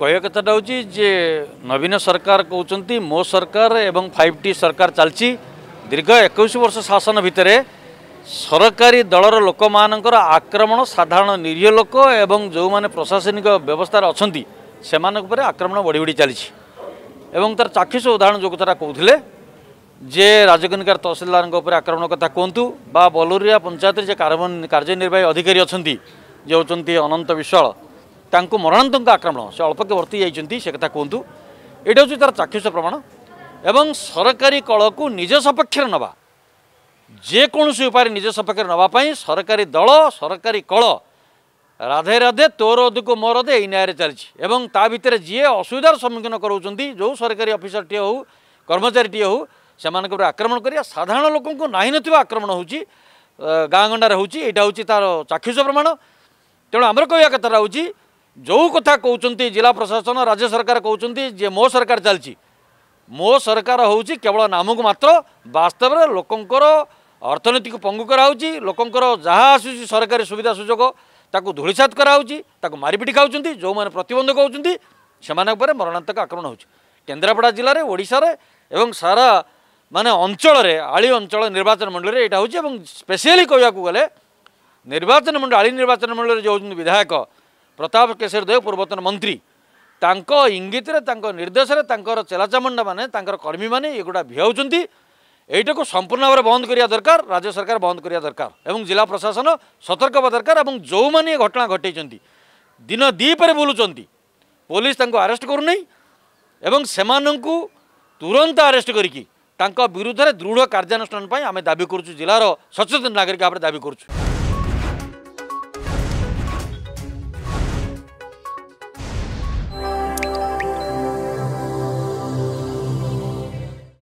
କହିବା କଥା ହେଉଛି ଯେ ନବୀନ ସରକାର କହୁଛନ୍ତି ମୋ ସରକାର ଏବଂ ଫାଇଭ ଟି ସରକାର ଚାଲିଛି ଦୀର୍ଘ ଏକୋଇଶ ବର୍ଷ ଶାସନ ଭିତରେ ସରକାରୀ ଦଳର ଲୋକମାନଙ୍କର ଆକ୍ରମଣ ସାଧାରଣ ନିରୀହ ଲୋକ ଏବଂ ଯେଉଁମାନେ ପ୍ରଶାସନିକ ବ୍ୟବସ୍ଥାରେ ଅଛନ୍ତି ସେମାନଙ୍କ ଉପରେ ଆକ୍ରମଣ ବଢ଼ି ବଢ଼ି ଚାଲିଛି ଏବଂ ତାର ଚାକ୍ଷୁଷ ଉଦାହରଣ ଯୋଗୁଁ ତାରା କହୁଥିଲେ ଯେ ରାଜକନିକାର ତହସିଲଦାରଙ୍କ ଉପରେ ଆକ୍ରମଣ କଥା କୁହନ୍ତୁ ବା ବଲୁରିଆ ପଞ୍ଚାୟତରେ ଯେ କାର୍ଯ୍ୟନିର୍ବାହୀ ଅଧିକାରୀ ଅଛନ୍ତି ଯେ ହେଉଛନ୍ତି ଅନନ୍ତ ବିଶ୍ୱାଳ ତାଙ୍କୁ ମରଣାନ୍ତକ ଆକ୍ରମଣ ସେ ଅଳ୍ପକେ ବର୍ତ୍ତି ଯାଇଛନ୍ତି ସେ କଥା କୁହନ୍ତୁ ଏଇଟା ହେଉଛି ତା'ର ଚାକ୍ଷୁଷ ପ୍ରମାଣ ଏବଂ ସରକାରୀ କଳକୁ ନିଜ ସପକ୍ଷରେ ନେବା ଯେକୌଣସି ଉପାୟରେ ନିଜ ସପକ୍ଷରେ ନେବା ପାଇଁ ସରକାରୀ ଦଳ ସରକାରୀ କଳ ରାଧେ ରାଧେ ତୋର ଅଧକୁ ମୋର ଅଧେ ଏଇ ନ୍ୟାୟରେ ଚାଲିଛି ଏବଂ ତା ଭିତରେ ଯିଏ ଅସୁବିଧାର ସମ୍ମୁଖୀନ କରାଉଛନ୍ତି ଯେଉଁ ସରକାରୀ ଅଫିସରଟିଏ ହେଉ କର୍ମଚାରୀଟିଏ ହେଉ ସେମାନଙ୍କ ଉପରେ ଆକ୍ରମଣ କରିବା ସାଧାରଣ ଲୋକଙ୍କୁ ନାହିଁ ନଥିବା ଆକ୍ରମଣ ହେଉଛି ଗାଁ ଗଣ୍ଡାରେ ହେଉଛି ଏଇଟା ହେଉଛି ତା'ର ଚାକ୍ଷୁଷ ପ୍ରମାଣ ତେଣୁ ଆମର କହିବା କଥାଟା ହେଉଛି ଯେଉଁ କଥା କହୁଛନ୍ତି ଜିଲ୍ଲା ପ୍ରଶାସନ ରାଜ୍ୟ ସରକାର କହୁଛନ୍ତି ଯେ ମୋ ସରକାର ଚାଲିଛି ମୋ ସରକାର ହେଉଛି କେବଳ ନାମକୁ ମାତ୍ର ବାସ୍ତବରେ ଲୋକଙ୍କର ଅର୍ଥନୀତିକୁ ପଙ୍ଗୁ କରାହେଉଛି ଲୋକଙ୍କର ଯାହା ଆସୁଛି ସରକାରୀ ସୁବିଧା ସୁଯୋଗ ତାକୁ ଧୂଳିସାତ କରାହେଉଛି ତାକୁ ମାରିପିଟି ଖାଉଛନ୍ତି ଯେଉଁମାନେ ପ୍ରତିବନ୍ଧକ ହେଉଛନ୍ତି ସେମାନଙ୍କ ଉପରେ ମରଣାନ୍ତକ ଆକ୍ରମଣ ହେଉଛି କେନ୍ଦ୍ରାପଡ଼ା ଜିଲ୍ଲାରେ ଓଡ଼ିଶାରେ ଏବଂ ସାରା ମାନେ ଅଞ୍ଚଳରେ ଆଳି ଅଞ୍ଚଳ ନିର୍ବାଚନ ମଣ୍ଡଳୀରେ ଏଇଟା ହେଉଛି ଏବଂ ସ୍ପେଶିଆଲି କହିବାକୁ ଗଲେ ନିର୍ବାଚନ ମଣ୍ଡଳୀ ଆଳି ନିର୍ବାଚନ ମଣ୍ଡଳୀରେ ଯେଉଁ ହେଉଛନ୍ତି ବିଧାୟକ ପ୍ରତାପ କେଶର ଦେବ ପୂର୍ବତନ ମନ୍ତ୍ରୀ ତାଙ୍କ ଇଙ୍ଗିତରେ ତାଙ୍କ ନିର୍ଦ୍ଦେଶରେ ତାଙ୍କର ଚେଲାଚାମୁଣ୍ଡମାନେ ତାଙ୍କର କର୍ମୀମାନେ ଏଗୁଡ଼ା ଭିଆଉଛନ୍ତି ଏଇଟାକୁ ସମ୍ପୂର୍ଣ୍ଣ ଭାବରେ ବନ୍ଦ କରିବା ଦରକାର ରାଜ୍ୟ ସରକାର ବନ୍ଦ କରିବା ଦରକାର ଏବଂ ଜିଲ୍ଲା ପ୍ରଶାସନ ସତର୍କ ହେବା ଦରକାର ଏବଂ ଯେଉଁମାନେ ଏ ଘଟଣା ଘଟାଇଛନ୍ତି ଦିନ ଦୁଇପରେ ବୁଲୁଛନ୍ତି ପୋଲିସ ତାଙ୍କୁ ଆରେଷ୍ଟ କରୁନାହିଁ ଏବଂ ସେମାନଙ୍କୁ ତୁରନ୍ତ ଆରେଷ୍ଟ କରିକି ତାଙ୍କ ବିରୁଦ୍ଧରେ ଦୃଢ଼ କାର୍ଯ୍ୟାନୁଷ୍ଠାନ ପାଇଁ ଆମେ ଦାବି କରୁଛୁ ଜିଲ୍ଲାର ସଚେତନ ନାଗରିକ ଭାବରେ ଦାବି କରୁଛୁ